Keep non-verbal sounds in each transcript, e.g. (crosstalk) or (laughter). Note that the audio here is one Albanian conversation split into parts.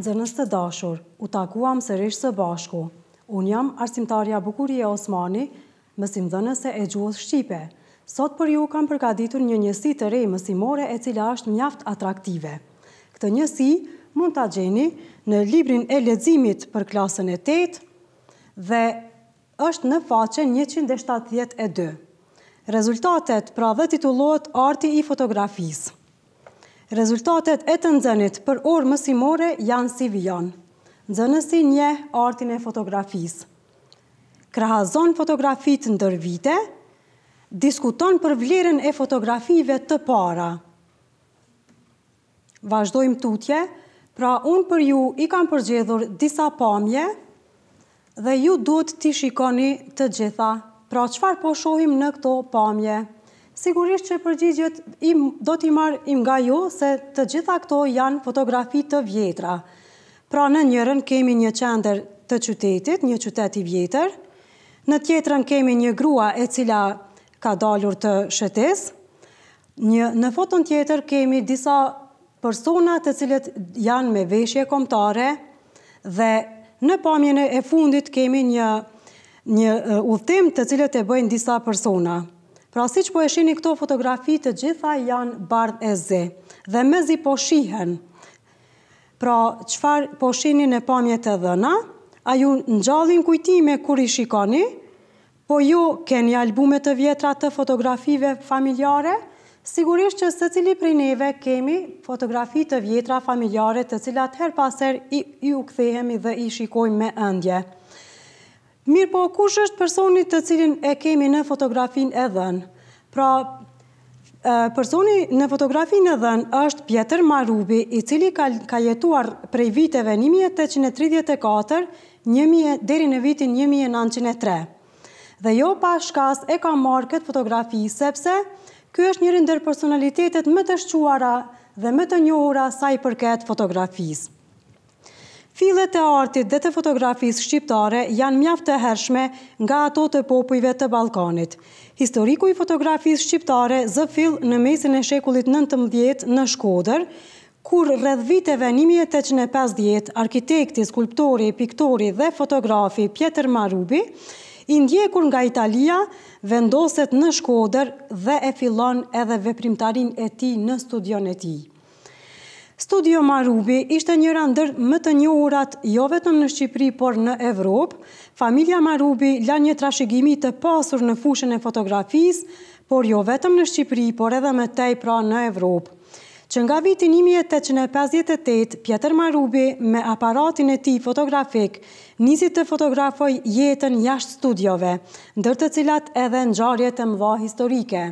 Zënës të dashur, u takuam sërish së bashku. Unë jam arsimtarja Bukurie Osmani, mësim zënës e gjuhës Shqipe. Sot për ju kam përgaditur një njësi të rejë mësimore e cila është mjaft atraktive. Këtë njësi mund të gjeni në librin e ledzimit për klasën e 8 dhe është në faqen 172. Rezultatet pra dhe titulot arti i fotografisë. Rezultatet e të nëzënit për orë mësimore janë si vijon. Nëzënësi nje artin e fotografisë. Krahazon fotografit në dërvite, diskuton për vlerën e fotografive të para. Vajzdojmë tutje, pra unë për ju i kam përgjedhur disa pamje, dhe ju duhet të shikoni të gjitha. Pra, qëfar po shohim në këto pamje? Sigurisht që përgjigjët do t'i marrë im nga ju, se të gjitha këto janë fotografi të vjetra. Pra, në njërën kemi një qender të qytetit, një qytet i vjetër, në tjetërën kemi një grua e cila ka dalur të shëtes, në foton tjetër kemi disa përsonat të cilët janë me veshje komtare, dhe Në pamjen e fundit kemi një një udhtim të cilët e bëjnë disa persona. Pra si që po eshini këto fotografi të gjitha janë bardh e ze dhe mezi po shihen. Pra qëfar po shini në pamje të dhëna, a ju në gjallin kujtime kur i shikoni, po ju keni albumet të vjetra të fotografive familjare, Sigurisht që së cili prej neve kemi fotografi të vjetra familjare të cilat her paser i u kthehemi dhe i shikojmë me ëndje. Mirë po, kush është personit të cilin e kemi në fotografin e dhenë? Pra, personi në fotografin e dhenë është Pjetër Marubi, i cili ka jetuar prej viteve 1834 deri në vitin 1903. Dhe jo pashkas e ka marrë këtë fotografi sepse Ky është njëri ndër personalitetet më të shquara dhe më të njohura sa i përket fotografisë. Filet e artit dhe të fotografisë shqiptare janë mjaftë të hershme nga ato të popujve të Balkanit. Historiku i fotografisë shqiptare zë fill në mesin e shekullit 19 në Shkoder, kur rrëdh viteve 1850, arkitekti, skulptori, piktori dhe fotografi Pjetër Marubi, i ndjekur nga Italia, vendoset në shkoder dhe e filon edhe veprimtarin e ti në studion e ti. Studio Marubi ishte një randër më të një urat, jo vetëm në Shqipri, por në Evropë. Familia Marubi la një trashegimi të pasur në fushën e fotografisë, por jo vetëm në Shqipri, por edhe me tej pra në Evropë që nga vitin 1858, Pjetër Marubi me aparatin e ti fotografik nisi të fotografoj jetën jashtë studiove, ndër të cilat edhe në gjarjet e mëdha historike.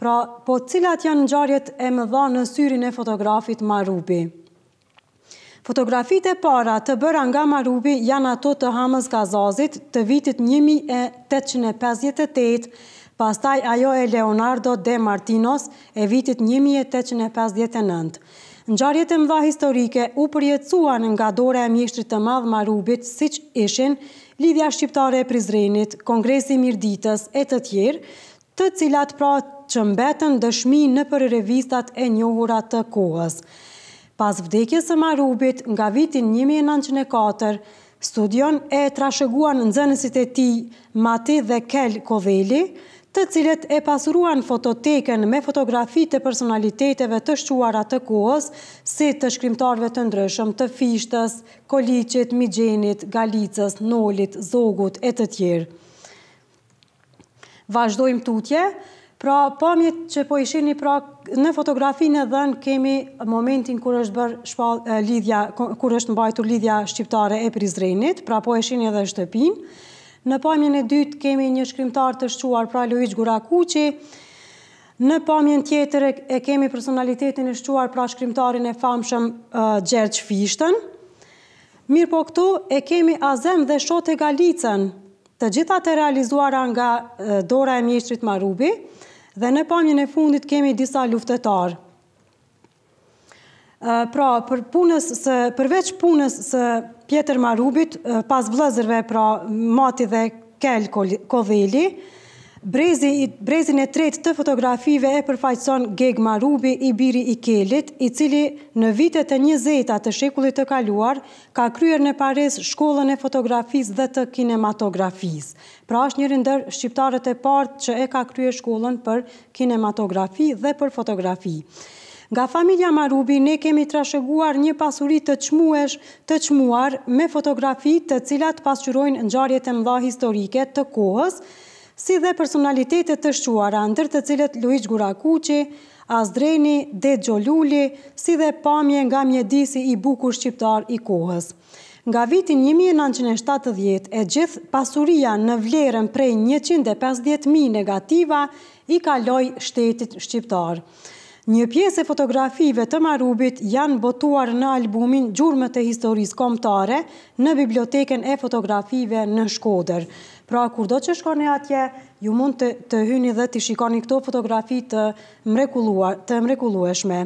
Pra, po cilat janë në gjarjet e mëdha në syrin e fotografit Marubi? Fotografit e para të bëra nga Marubi janë ato të Hamës Gazazit të vitit 1858, pastaj ajo e Leonardo de Martinos e vitit 1859. Në gjarjet e mdha historike u përjetësuan nga dore e mjeshtrit të madhë Marubit, si që ishin Lidhja Shqiptare e Prizrenit, Kongresi Mirditës e të tjerë, të cilat pra që mbetën dëshmi në për revistat e njohurat të kohës. Pas vdekjes e Marubit nga vitin 1904, studion e trasheguan në zënësit e ti Mati dhe Kel Koveli, të cilët e pasuruan fototeken me fotografi të personaliteteve të shquara të kohës, si të shkrimtarve të ndryshëm të fishtës, kolicit, migjenit, galicës, nolit, zogut e të tjerë. Vazhdojmë tutje, pra pamjet që po ishini pra në fotografinë e dhenë kemi momentin kur është bërë lidhja, kër është mbajtur lidhja shqiptare e prizrenit, pra po ishini edhe shtëpinë, Në pamjen e dytë kemi një shkrimtar të shquar pra Luiz Gurakuqi, Në pamjen tjetër e kemi personalitetin e shquar pra shkrimtarin e famshëm uh, Gjergj Fishtën. Mirë po këtu e kemi Azem dhe Shote Galicën, të gjitha të realizuara nga uh, dora e mjeshtrit Marubi, dhe në pamjen e fundit kemi disa luftetarë. Pra, për punës së, përveç punës së Pjetër Marubit, pas vlëzërve, pra, mati dhe kel kodhili, Brezi, brezin e tret të fotografive e përfajtëson Geg Marubi i biri i Kelit, i cili në vitet e një zeta të shekullit të kaluar, ka kryer në pares shkollën e fotografis dhe të kinematografis. Pra është një rinder shqiptarët e partë që e ka kryer shkollën për kinematografi dhe për fotografi. Nga familja Marubi, ne kemi trasheguar një pasurit të qmuesh të qmuar me fotografi të cilat pasqyrojnë në gjarjet e mdha historike të kohës, si dhe personalitetet të shquara, ndër të cilat Luic Gurakuqi, Azdreni, De Gjolluli, si dhe pamje nga mjedisi i bukur shqiptar i kohës. Nga vitin 1970 e gjithë pasuria në vlerën prej 150.000 negativa i kaloj shtetit shqiptarë. Një pjesë e fotografive të Marubit janë botuar në albumin Gjurme e historisë komptare në biblioteken e fotografive në Shkoder. Pra, kur do që shkone atje, ju mund të hyni dhe të shikoni këto fotografi të mrekulueshme.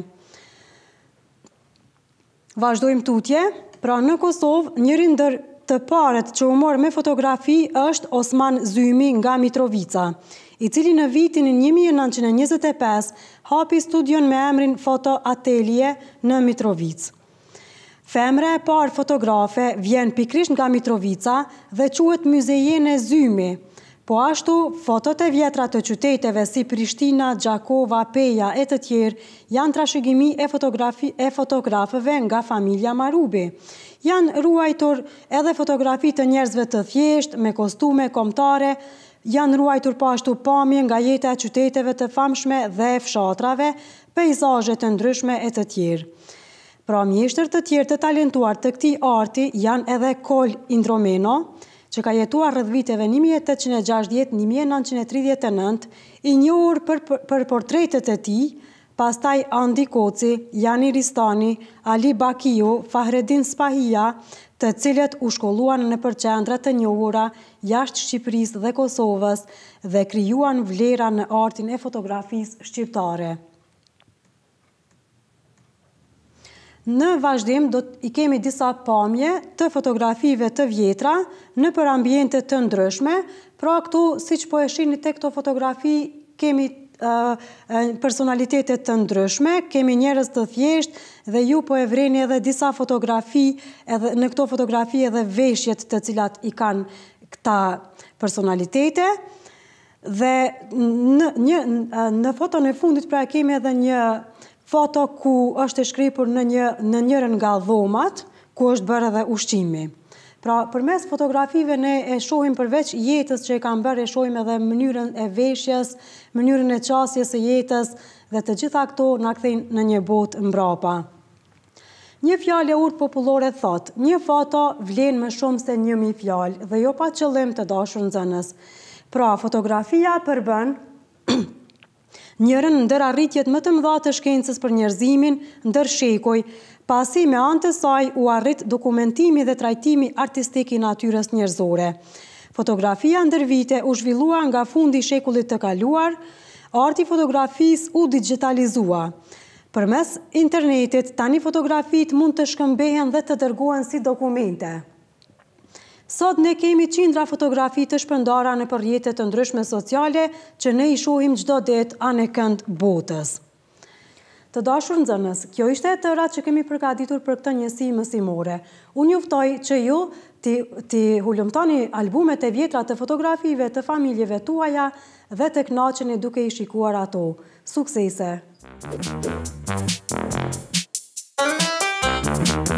Vazhdojmë tutje, pra në Kosovë njërin dërë të parët që u morë me fotografi është Osman Zymi nga Mitrovica, i cili në vitin 1925 hapi studion me emrin foto atelje në Mitrovic. Femre e parë fotografe vjen pikrish nga Mitrovica dhe quet muzejene Zymi, po ashtu fotot e vjetra të qyteteve si Prishtina, Gjakova, Peja e të tjerë janë trashegimi e fotografëve nga familja Marubi janë ruajtur edhe fotografi të njerëzve të thjesht, me kostume, komtare, janë ruajtur pashtu po pami nga jetë e qyteteve të famshme dhe fshatrave, pejzajet të ndryshme e të tjirë. Pra mjeshtër të tjirë të talentuar të këti arti janë edhe Kol Indromeno, që ka jetuar rrëdh viteve 1860-1939, i njohur për portretet e ti, pastaj Andi Koci, Jani Ristani, Ali Bakiu, Fahredin Spahia, të cilët u shkolluan në përqendrat të njohura jashtë Shqipëris dhe Kosovës dhe kryuan vlera në artin e fotografis shqiptare. Në vazhdim do të i kemi disa pamje të fotografive të vjetra në për ambjente të ndryshme, pra këtu si që po eshin një të këto fotografi kemi të personalitetet të ndryshme, kemi njerës të thjesht dhe ju po e vreni edhe disa fotografi, edhe në këto fotografi edhe veshjet të cilat i kanë këta personalitete. Dhe në foto në fundit pra kemi edhe një foto ku është e shkripur në njërën nga dhomat, ku është bërë edhe ushqimi. Pra, për mes fotografive ne e shohim përveç jetës që e kam bërë, e shohim edhe mënyrën e veshjes, mënyrën e qasjes e jetës dhe të gjitha këto në akthejnë në një botë mbrapa. Një fjallë e urtë populore thotë, një foto vlenë më shumë se një mi fjallë dhe jo pa qëllim të dashur në zënës. Pra, fotografia përbën (clears throat) njërën ndër arritjet më të mdha të shkencës për njërzimin, ndër shekoj, pasi me antësaj u arrit dokumentimi dhe trajtimi artistik i natyres njërzore. Fotografia ndër vite u zhvillua nga fundi shekullit të kaluar, arti fotografis u digitalizua. Për mes internetit, tani fotografit mund të shkëmbehen dhe të dërguen si dokumente. Sot ne kemi qindra fotografi të shpëndara në përjetet të ndryshme sociale që ne i shohim gjdo det anë e kënd botës. Të dashur në zënës, kjo ishte e tëra që kemi përgatitur për këtë njësi mësimore. Unë juftoj që ju ti hullumtoni albumet e vjetra të fotografive të familjeve tuaja dhe të knaqen e duke i shikuar ato. Suksese! Thank you.